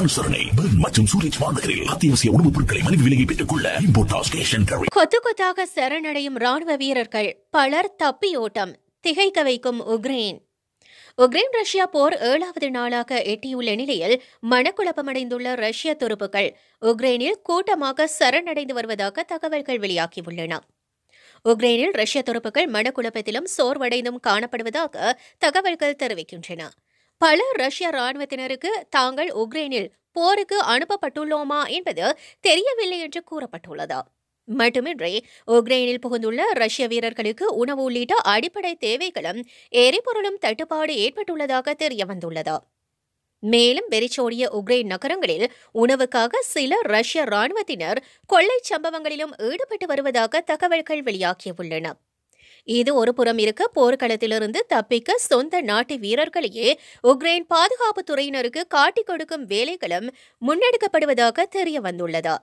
அனுசரணை மற்றும் சூரஜ் வார்நகரில் அத்தியாவசிய உணவுப் பொருட்களை மலிவு விலையை பெற்றுக் கொள்ள கொத்து கொத்தாக சரணடையும் ராணுவ வீரர்கள் பலர் தப்பியோட்டம் திகைக்க வைக்கும் உக்ரைன் உக்ரைன் ரஷ்யா போர் ஏழாவது நாளாக எட்டியுள்ள நிலையில் மனக்குழப்பமடைந்துள்ள ரஷ்ய துருப்புகள் உக்ரைனில் கூட்டமாக சரணடைந்து வருவதாக தகவல்கள் வெளியாகியுள்ளன உக்ரைனில் ரஷ்ய துருப்புகள் மனக்குழப்பத்திலும் சோர்வடைந்தும் காணப்படுவதாக தகவல்கள் தெரிவிக்கின்றன பல ரஷ்ய ராணுவத்தினருக்கு தாங்கள் உக்ரைனில் போருக்கு அனுப்பப்பட்டுள்ளோமா என்பது தெரியவில்லை என்று கூறப்பட்டுள்ளது மட்டுமின்றி உக்ரைனில் புகுந்துள்ள ரஷ்ய வீரர்களுக்கு உணவு உள்ளிட்ட அடிப்படை தேவைகளும் எரிபொருளும் தட்டுப்பாடு ஏற்பட்டுள்ளதாக தெரிய வந்துள்ளது மேலும் வெறிச்சோடிய உக்ரைன் நகரங்களில் உணவுக்காக சில ரஷ்ய ராணுவத்தினர் கொள்ளை சம்பவங்களிலும் ஈடுபட்டு வருவதாக தகவல்கள் வெளியாகியுள்ளன இது ஒரு புறம் இருக்க போர்க்களத்திலிருந்து தப்பிக்க சொந்த நாட்டு வீரர்களையே உக்ரைன் பாதுகாப்பு துறையினருக்கு காட்டிக் கொடுக்கும் வேலைகளும் முன்னெடுக்கப்படுவதாக தெரிய வந்துள்ளதா